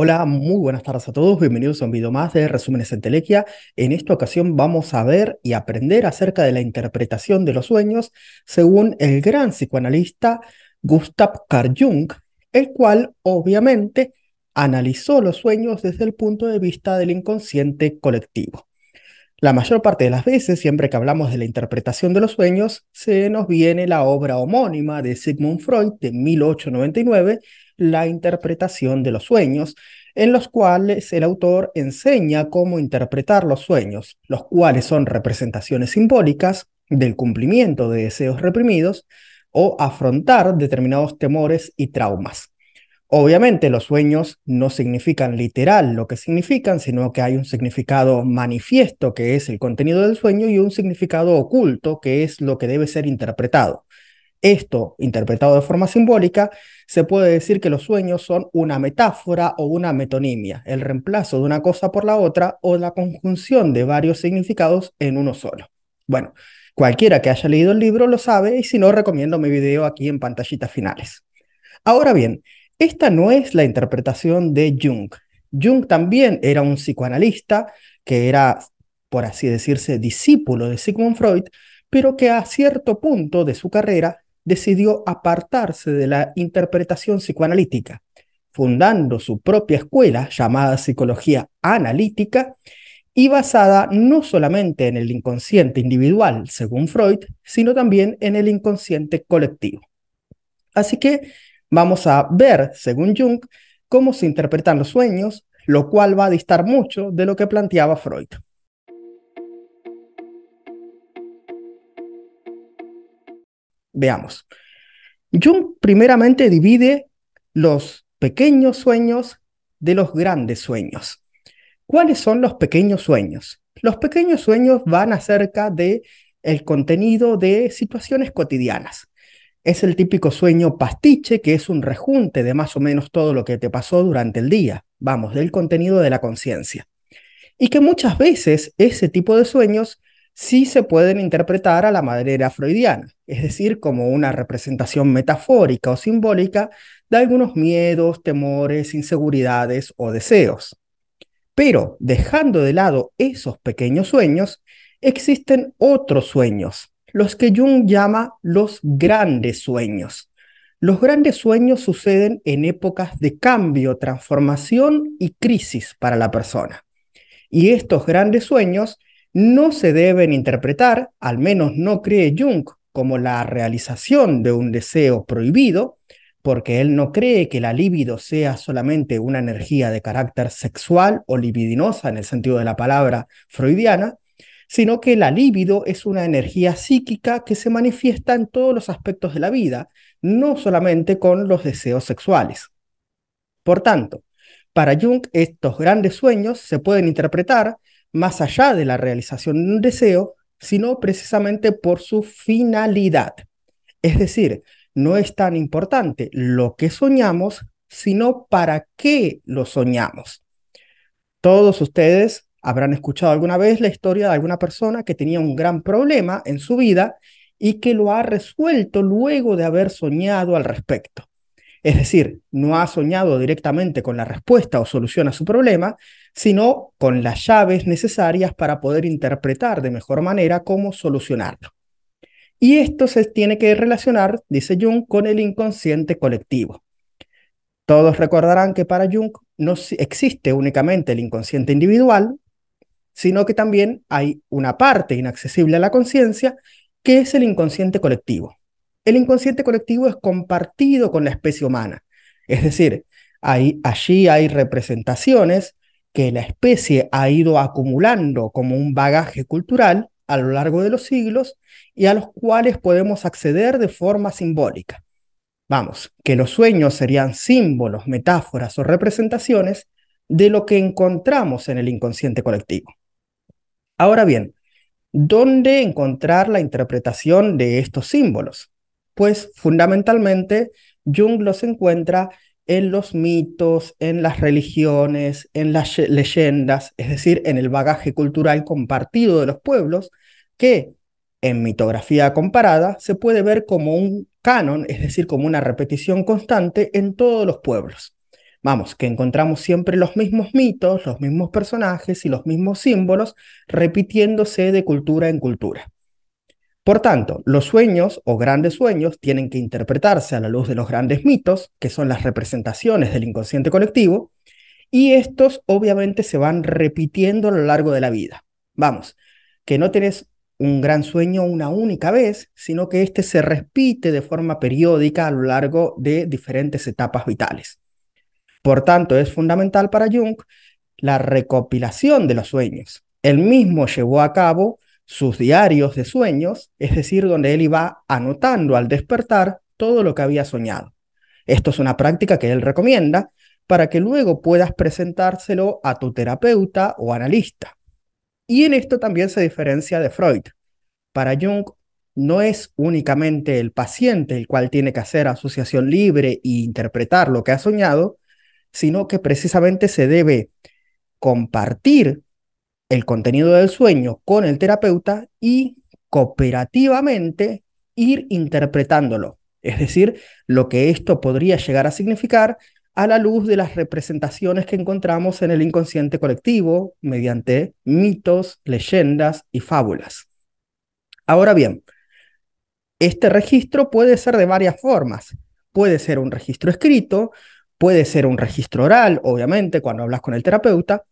Hola, muy buenas tardes a todos. Bienvenidos a un video más de Resúmenes en Telequia. En esta ocasión vamos a ver y aprender acerca de la interpretación de los sueños según el gran psicoanalista Gustav Carl Jung, el cual obviamente analizó los sueños desde el punto de vista del inconsciente colectivo. La mayor parte de las veces, siempre que hablamos de la interpretación de los sueños, se nos viene la obra homónima de Sigmund Freud de 1899 la interpretación de los sueños, en los cuales el autor enseña cómo interpretar los sueños, los cuales son representaciones simbólicas del cumplimiento de deseos reprimidos o afrontar determinados temores y traumas. Obviamente los sueños no significan literal lo que significan, sino que hay un significado manifiesto que es el contenido del sueño y un significado oculto que es lo que debe ser interpretado. Esto, interpretado de forma simbólica, se puede decir que los sueños son una metáfora o una metonimia, el reemplazo de una cosa por la otra o la conjunción de varios significados en uno solo. Bueno, cualquiera que haya leído el libro lo sabe y si no, recomiendo mi video aquí en pantallitas finales. Ahora bien, esta no es la interpretación de Jung. Jung también era un psicoanalista que era, por así decirse, discípulo de Sigmund Freud, pero que a cierto punto de su carrera decidió apartarse de la interpretación psicoanalítica, fundando su propia escuela llamada psicología analítica y basada no solamente en el inconsciente individual, según Freud, sino también en el inconsciente colectivo. Así que vamos a ver, según Jung, cómo se interpretan los sueños, lo cual va a distar mucho de lo que planteaba Freud. Veamos. Jung primeramente divide los pequeños sueños de los grandes sueños. ¿Cuáles son los pequeños sueños? Los pequeños sueños van acerca de el contenido de situaciones cotidianas. Es el típico sueño pastiche, que es un rejunte de más o menos todo lo que te pasó durante el día, vamos, del contenido de la conciencia. Y que muchas veces ese tipo de sueños sí se pueden interpretar a la manera freudiana, es decir, como una representación metafórica o simbólica de algunos miedos, temores, inseguridades o deseos. Pero dejando de lado esos pequeños sueños, existen otros sueños, los que Jung llama los grandes sueños. Los grandes sueños suceden en épocas de cambio, transformación y crisis para la persona. Y estos grandes sueños no se deben interpretar, al menos no cree Jung, como la realización de un deseo prohibido, porque él no cree que la libido sea solamente una energía de carácter sexual o libidinosa en el sentido de la palabra freudiana, sino que la libido es una energía psíquica que se manifiesta en todos los aspectos de la vida, no solamente con los deseos sexuales. Por tanto, para Jung, estos grandes sueños se pueden interpretar más allá de la realización de un deseo, sino precisamente por su finalidad. Es decir, no es tan importante lo que soñamos, sino para qué lo soñamos. Todos ustedes habrán escuchado alguna vez la historia de alguna persona que tenía un gran problema en su vida y que lo ha resuelto luego de haber soñado al respecto. Es decir, no ha soñado directamente con la respuesta o solución a su problema, sino con las llaves necesarias para poder interpretar de mejor manera cómo solucionarlo. Y esto se tiene que relacionar, dice Jung, con el inconsciente colectivo. Todos recordarán que para Jung no existe únicamente el inconsciente individual, sino que también hay una parte inaccesible a la conciencia, que es el inconsciente colectivo. El inconsciente colectivo es compartido con la especie humana, es decir, allí hay representaciones que la especie ha ido acumulando como un bagaje cultural a lo largo de los siglos y a los cuales podemos acceder de forma simbólica. Vamos, que los sueños serían símbolos, metáforas o representaciones de lo que encontramos en el inconsciente colectivo. Ahora bien, ¿dónde encontrar la interpretación de estos símbolos? Pues fundamentalmente Jung los encuentra en los mitos, en las religiones, en las leyendas, es decir, en el bagaje cultural compartido de los pueblos, que en mitografía comparada se puede ver como un canon, es decir, como una repetición constante en todos los pueblos. Vamos, que encontramos siempre los mismos mitos, los mismos personajes y los mismos símbolos repitiéndose de cultura en cultura. Por tanto, los sueños o grandes sueños tienen que interpretarse a la luz de los grandes mitos, que son las representaciones del inconsciente colectivo, y estos obviamente se van repitiendo a lo largo de la vida. Vamos, que no tenés un gran sueño una única vez, sino que este se repite de forma periódica a lo largo de diferentes etapas vitales. Por tanto, es fundamental para Jung la recopilación de los sueños. Él mismo llevó a cabo sus diarios de sueños, es decir, donde él iba anotando al despertar todo lo que había soñado. Esto es una práctica que él recomienda para que luego puedas presentárselo a tu terapeuta o analista. Y en esto también se diferencia de Freud. Para Jung no es únicamente el paciente el cual tiene que hacer asociación libre e interpretar lo que ha soñado, sino que precisamente se debe compartir el contenido del sueño con el terapeuta y cooperativamente ir interpretándolo, es decir, lo que esto podría llegar a significar a la luz de las representaciones que encontramos en el inconsciente colectivo mediante mitos, leyendas y fábulas. Ahora bien, este registro puede ser de varias formas. Puede ser un registro escrito, puede ser un registro oral, obviamente, cuando hablas con el terapeuta,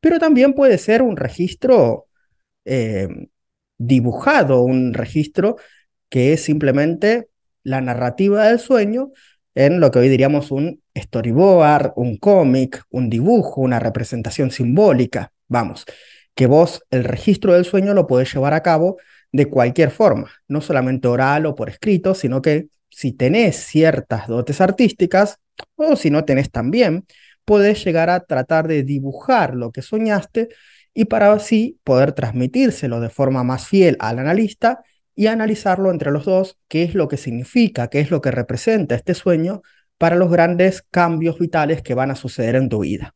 pero también puede ser un registro eh, dibujado, un registro que es simplemente la narrativa del sueño en lo que hoy diríamos un storyboard, un cómic, un dibujo, una representación simbólica, vamos, que vos el registro del sueño lo puedes llevar a cabo de cualquier forma, no solamente oral o por escrito, sino que si tenés ciertas dotes artísticas o si no tenés también, puedes llegar a tratar de dibujar lo que soñaste y para así poder transmitírselo de forma más fiel al analista y analizarlo entre los dos, qué es lo que significa, qué es lo que representa este sueño para los grandes cambios vitales que van a suceder en tu vida.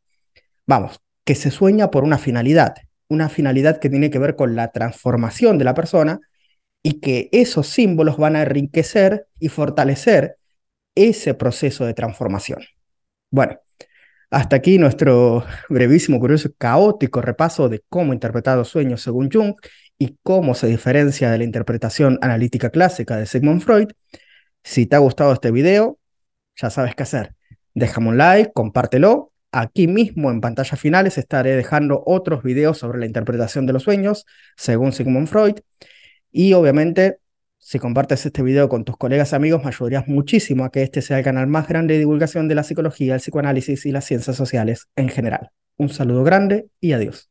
Vamos, que se sueña por una finalidad, una finalidad que tiene que ver con la transformación de la persona y que esos símbolos van a enriquecer y fortalecer ese proceso de transformación. Bueno, hasta aquí nuestro brevísimo, curioso, caótico repaso de cómo interpretar los sueños según Jung y cómo se diferencia de la interpretación analítica clásica de Sigmund Freud. Si te ha gustado este video, ya sabes qué hacer. Déjame un like, compártelo. Aquí mismo en pantallas finales estaré dejando otros videos sobre la interpretación de los sueños según Sigmund Freud. Y obviamente si compartes este video con tus colegas y amigos, me ayudarías muchísimo a que este sea el canal más grande de divulgación de la psicología, el psicoanálisis y las ciencias sociales en general. Un saludo grande y adiós.